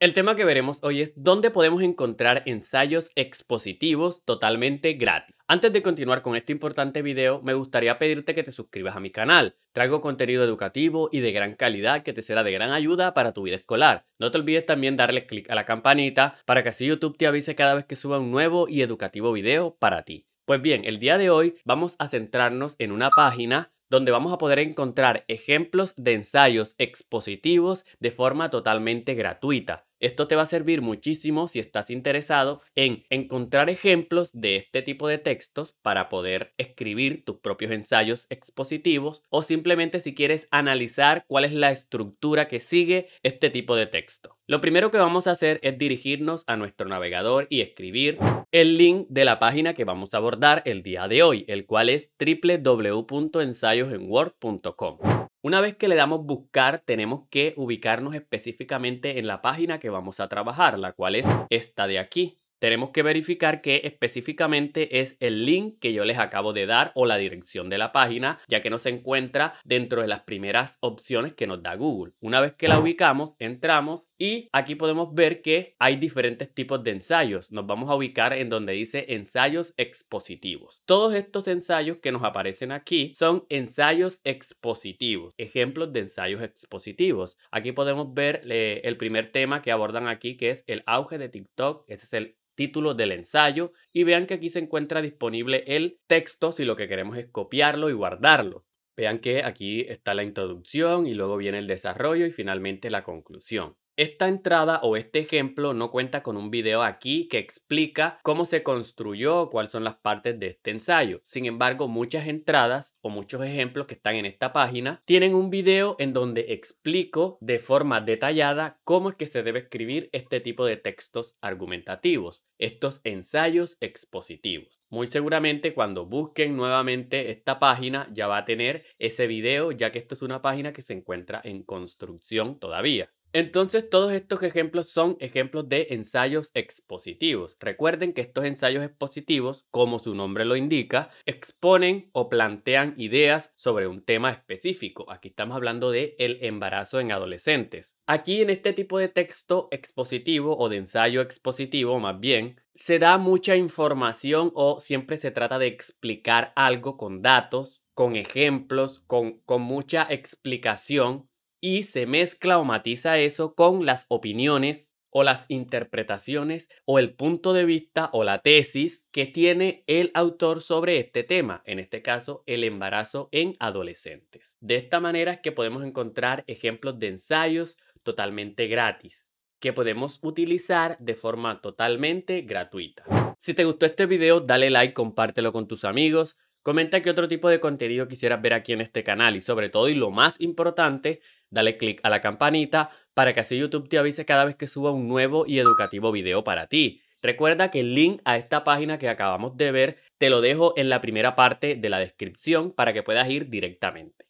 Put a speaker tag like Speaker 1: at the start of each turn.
Speaker 1: El tema que veremos hoy es dónde podemos encontrar ensayos expositivos totalmente gratis. Antes de continuar con este importante video, me gustaría pedirte que te suscribas a mi canal. Traigo contenido educativo y de gran calidad que te será de gran ayuda para tu vida escolar. No te olvides también darle clic a la campanita para que así YouTube te avise cada vez que suba un nuevo y educativo video para ti. Pues bien, el día de hoy vamos a centrarnos en una página donde vamos a poder encontrar ejemplos de ensayos expositivos de forma totalmente gratuita. Esto te va a servir muchísimo si estás interesado en encontrar ejemplos de este tipo de textos para poder escribir tus propios ensayos expositivos o simplemente si quieres analizar cuál es la estructura que sigue este tipo de texto. Lo primero que vamos a hacer es dirigirnos a nuestro navegador y escribir el link de la página que vamos a abordar el día de hoy, el cual es www.ensayosenword.com. Una vez que le damos buscar, tenemos que ubicarnos específicamente en la página que vamos a trabajar, la cual es esta de aquí. Tenemos que verificar que específicamente es el link que yo les acabo de dar o la dirección de la página, ya que no se encuentra dentro de las primeras opciones que nos da Google. Una vez que la ubicamos, entramos y aquí podemos ver que hay diferentes tipos de ensayos. Nos vamos a ubicar en donde dice ensayos expositivos. Todos estos ensayos que nos aparecen aquí son ensayos expositivos, ejemplos de ensayos expositivos. Aquí podemos ver eh, el primer tema que abordan aquí, que es el auge de TikTok. Ese es el título del ensayo y vean que aquí se encuentra disponible el texto si lo que queremos es copiarlo y guardarlo. Vean que aquí está la introducción y luego viene el desarrollo y finalmente la conclusión. Esta entrada o este ejemplo no cuenta con un video aquí que explica cómo se construyó, cuáles son las partes de este ensayo. Sin embargo, muchas entradas o muchos ejemplos que están en esta página tienen un video en donde explico de forma detallada cómo es que se debe escribir este tipo de textos argumentativos, estos ensayos expositivos. Muy seguramente cuando busquen nuevamente esta página ya va a tener ese video, ya que esto es una página que se encuentra en construcción todavía. Entonces, todos estos ejemplos son ejemplos de ensayos expositivos. Recuerden que estos ensayos expositivos, como su nombre lo indica, exponen o plantean ideas sobre un tema específico. Aquí estamos hablando de el embarazo en adolescentes. Aquí en este tipo de texto expositivo o de ensayo expositivo, más bien, se da mucha información o siempre se trata de explicar algo con datos, con ejemplos, con, con mucha explicación y se mezcla o matiza eso con las opiniones o las interpretaciones o el punto de vista o la tesis que tiene el autor sobre este tema, en este caso el embarazo en adolescentes. De esta manera es que podemos encontrar ejemplos de ensayos totalmente gratis que podemos utilizar de forma totalmente gratuita. Si te gustó este video, dale like, compártelo con tus amigos. Comenta qué otro tipo de contenido quisieras ver aquí en este canal y sobre todo y lo más importante, dale click a la campanita para que así YouTube te avise cada vez que suba un nuevo y educativo video para ti. Recuerda que el link a esta página que acabamos de ver te lo dejo en la primera parte de la descripción para que puedas ir directamente.